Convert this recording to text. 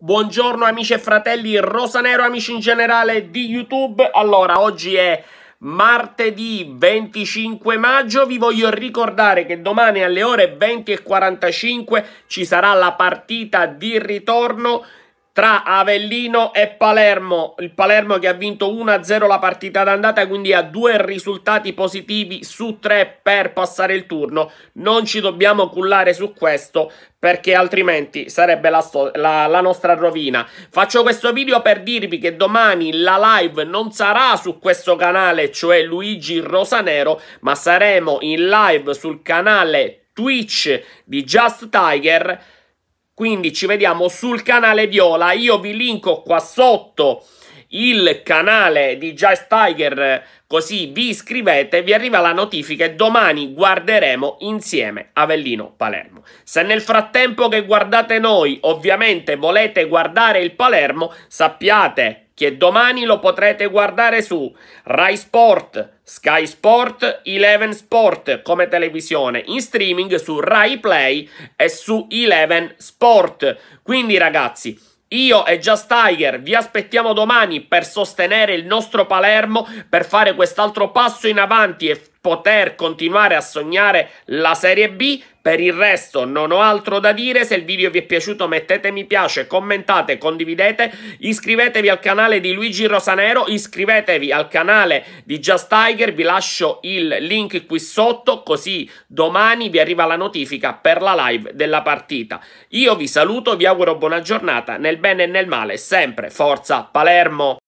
Buongiorno amici e fratelli rosanero, amici in generale di YouTube. Allora, oggi è martedì 25 maggio. Vi voglio ricordare che domani alle ore 20.45 ci sarà la partita di ritorno tra Avellino e Palermo. Il Palermo che ha vinto 1-0 la partita d'andata, quindi ha due risultati positivi su tre per passare il turno. Non ci dobbiamo cullare su questo perché altrimenti sarebbe la, la, la, nostra rovina. Faccio questo video per dirvi che domani la live non sarà su questo canale, cioè Luigi Rosanero, ma saremo in live sul canale Twitch di Just Tiger quindi ci vediamo sul canale Viola. Io vi linko qua sotto il canale di Just Tiger, così vi iscrivete, vi arriva la notifica e domani guarderemo insieme Avellino-Palermo. Se nel frattempo che guardate noi ovviamente volete guardare il Palermo, sappiate che domani lo potrete guardare su Rai Sport, Sky Sport, Eleven Sport come televisione, in streaming su Rai Play e su Eleven Sport. Quindi ragazzi, io e Just Tiger vi aspettiamo domani per sostenere il nostro Palermo, per fare quest'altro passo in avanti e poter continuare a sognare la Serie B. Per il resto non ho altro da dire, se il video vi è piaciuto mettete mi piace, commentate, condividete, iscrivetevi al canale di Luigi Rosanero, iscrivetevi al canale di Just Tiger, vi lascio il link qui sotto così domani vi arriva la notifica per la live della partita. Io vi saluto, vi auguro buona giornata, nel bene e nel male, sempre Forza Palermo!